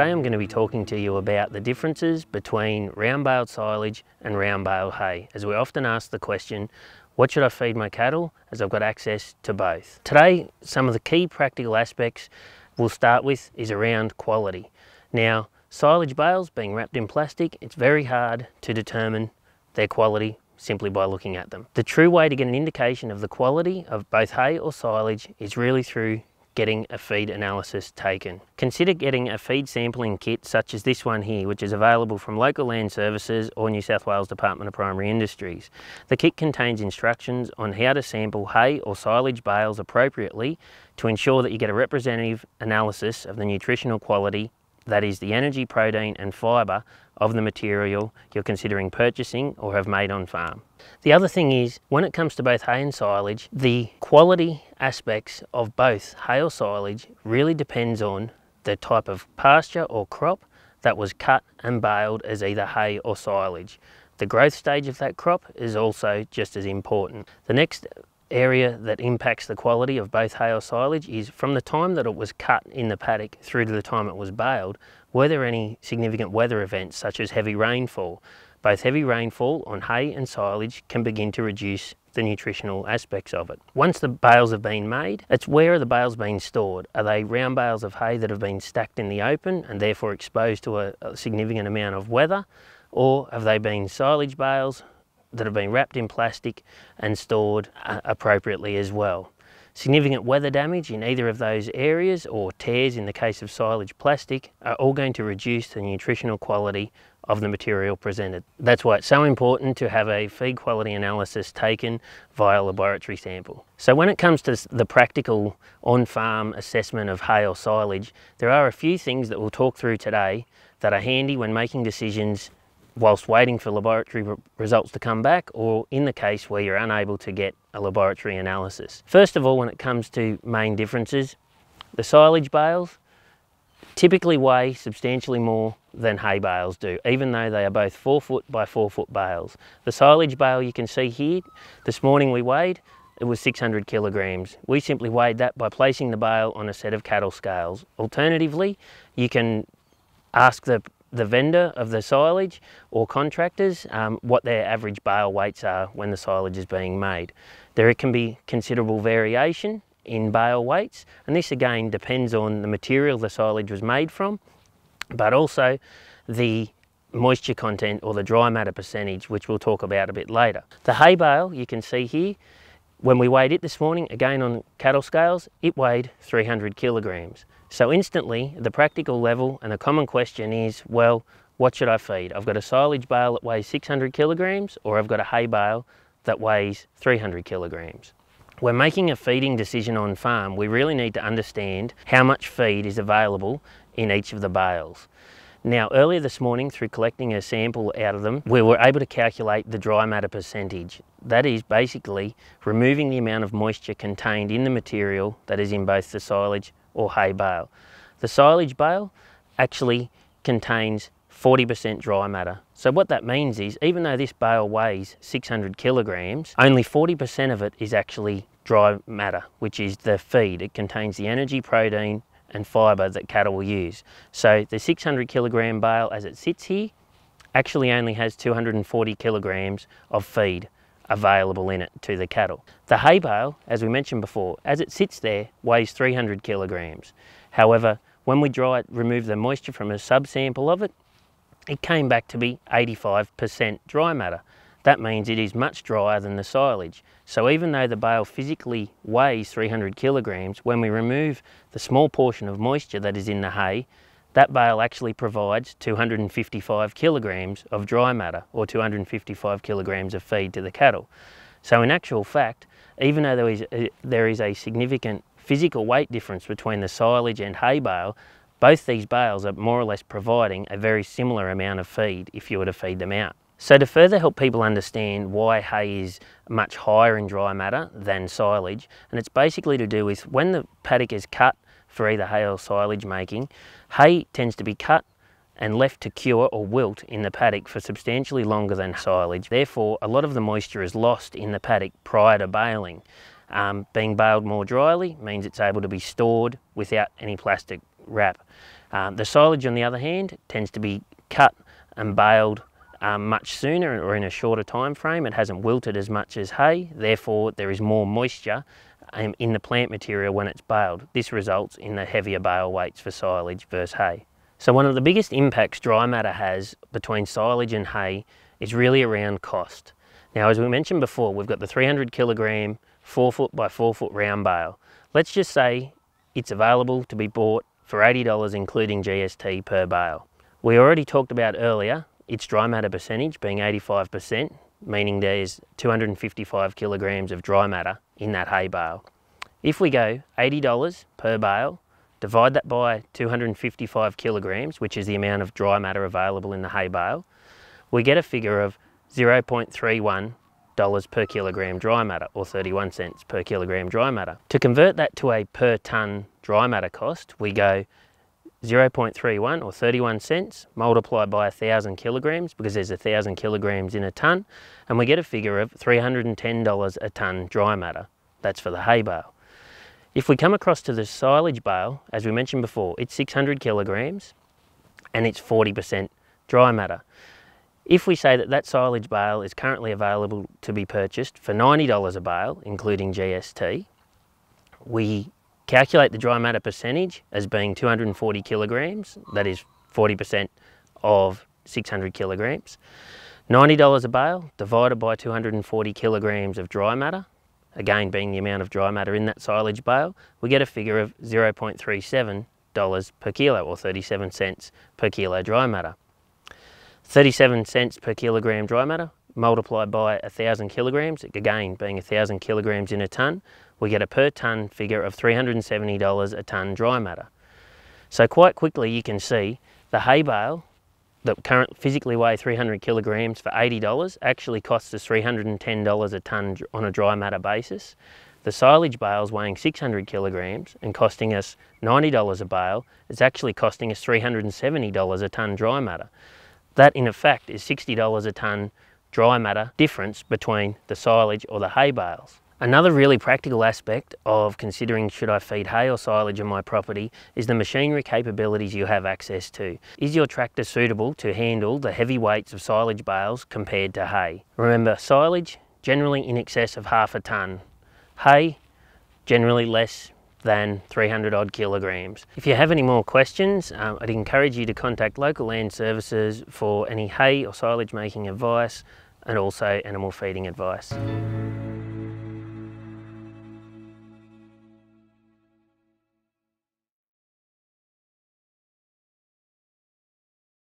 Today I'm going to be talking to you about the differences between round baled silage and round bale hay, as we often ask the question, what should I feed my cattle, as I've got access to both. Today, some of the key practical aspects we'll start with is around quality. Now, silage bales being wrapped in plastic, it's very hard to determine their quality simply by looking at them. The true way to get an indication of the quality of both hay or silage is really through getting a feed analysis taken. Consider getting a feed sampling kit such as this one here, which is available from local land services or New South Wales Department of Primary Industries. The kit contains instructions on how to sample hay or silage bales appropriately to ensure that you get a representative analysis of the nutritional quality that is the energy, protein and fibre of the material you're considering purchasing or have made on farm. The other thing is, when it comes to both hay and silage, the quality aspects of both hail silage really depends on the type of pasture or crop that was cut and baled as either hay or silage. The growth stage of that crop is also just as important. The next area that impacts the quality of both hay or silage is from the time that it was cut in the paddock through to the time it was baled, were there any significant weather events such as heavy rainfall? Both heavy rainfall on hay and silage can begin to reduce the nutritional aspects of it. Once the bales have been made, it's where are the bales being stored? Are they round bales of hay that have been stacked in the open and therefore exposed to a, a significant amount of weather? Or have they been silage bales that have been wrapped in plastic and stored uh, appropriately as well? Significant weather damage in either of those areas or tears in the case of silage plastic are all going to reduce the nutritional quality of the material presented. That's why it's so important to have a feed quality analysis taken via laboratory sample. So when it comes to the practical on-farm assessment of hay or silage, there are a few things that we'll talk through today that are handy when making decisions whilst waiting for laboratory results to come back or in the case where you're unable to get a laboratory analysis. First of all, when it comes to main differences, the silage bales typically weigh substantially more than hay bales do, even though they are both four foot by four foot bales. The silage bale you can see here, this morning we weighed, it was 600 kilograms. We simply weighed that by placing the bale on a set of cattle scales. Alternatively, you can ask the the vendor of the silage or contractors um, what their average bale weights are when the silage is being made. There can be considerable variation in bale weights and this again depends on the material the silage was made from but also the moisture content or the dry matter percentage which we'll talk about a bit later. The hay bale you can see here when we weighed it this morning, again on cattle scales, it weighed 300 kilograms. So instantly, the practical level and the common question is, well, what should I feed? I've got a silage bale that weighs 600 kilograms or I've got a hay bale that weighs 300 kilograms. When making a feeding decision on farm, we really need to understand how much feed is available in each of the bales. Now, earlier this morning, through collecting a sample out of them, we were able to calculate the dry matter percentage. That is basically removing the amount of moisture contained in the material that is in both the silage or hay bale. The silage bale actually contains 40% dry matter. So what that means is, even though this bale weighs 600 kilograms, only 40% of it is actually dry matter, which is the feed. It contains the energy, protein, and fibre that cattle will use. So the 600 kilogram bale as it sits here actually only has 240 kilograms of feed available in it to the cattle. The hay bale, as we mentioned before, as it sits there, weighs 300 kilograms. However, when we dry it, remove the moisture from a subsample of it, it came back to be 85% dry matter. That means it is much drier than the silage. So even though the bale physically weighs 300 kilograms, when we remove the small portion of moisture that is in the hay, that bale actually provides 255 kilograms of dry matter or 255 kilograms of feed to the cattle. So in actual fact, even though there is a, uh, there is a significant physical weight difference between the silage and hay bale, both these bales are more or less providing a very similar amount of feed if you were to feed them out. So to further help people understand why hay is much higher in dry matter than silage, and it's basically to do with when the paddock is cut for either hay or silage making, hay tends to be cut and left to cure or wilt in the paddock for substantially longer than silage. Therefore, a lot of the moisture is lost in the paddock prior to baling. Um, being baled more dryly means it's able to be stored without any plastic wrap. Um, the silage, on the other hand, tends to be cut and baled um, much sooner or in a shorter time frame. It hasn't wilted as much as hay, therefore there is more moisture um, in the plant material when it's baled. This results in the heavier bale weights for silage versus hay. So one of the biggest impacts dry matter has between silage and hay is really around cost. Now as we mentioned before, we've got the 300 kilogram, four foot by four foot round bale. Let's just say it's available to be bought for $80 including GST per bale. We already talked about earlier its dry matter percentage being 85%, meaning there's 255 kilograms of dry matter in that hay bale. If we go $80 per bale, divide that by 255 kilograms, which is the amount of dry matter available in the hay bale, we get a figure of $0.31 per kilogram dry matter or 31 cents per kilogram dry matter. To convert that to a per tonne dry matter cost, we go 0.31 or 31 cents multiplied by 1,000 kilograms because there's 1,000 kilograms in a tonne and we get a figure of $310 a tonne dry matter. That's for the hay bale. If we come across to the silage bale, as we mentioned before, it's 600 kilograms and it's 40% dry matter. If we say that that silage bale is currently available to be purchased for $90 a bale, including GST, we calculate the dry matter percentage as being 240 kilograms, that is 40% of 600 kilograms. $90 a bale divided by 240 kilograms of dry matter, again being the amount of dry matter in that silage bale, we get a figure of $0.37 per kilo or 37 cents per kilo dry matter. 37 cents per kilogram dry matter multiplied by 1,000 kilograms, again being 1,000 kilograms in a tonne, we get a per tonne figure of $370 a tonne dry matter. So quite quickly you can see the hay bale that currently physically weigh 300 kilograms for $80 actually costs us $310 a tonne on a dry matter basis. The silage bales weighing 600 kilograms and costing us $90 a bale, it's actually costing us $370 a tonne dry matter. That in effect is $60 a tonne dry matter difference between the silage or the hay bales. Another really practical aspect of considering should I feed hay or silage on my property is the machinery capabilities you have access to. Is your tractor suitable to handle the heavy weights of silage bales compared to hay? Remember silage, generally in excess of half a tonne. Hay, generally less than 300 odd kilograms. If you have any more questions, um, I'd encourage you to contact local land services for any hay or silage making advice and also animal feeding advice.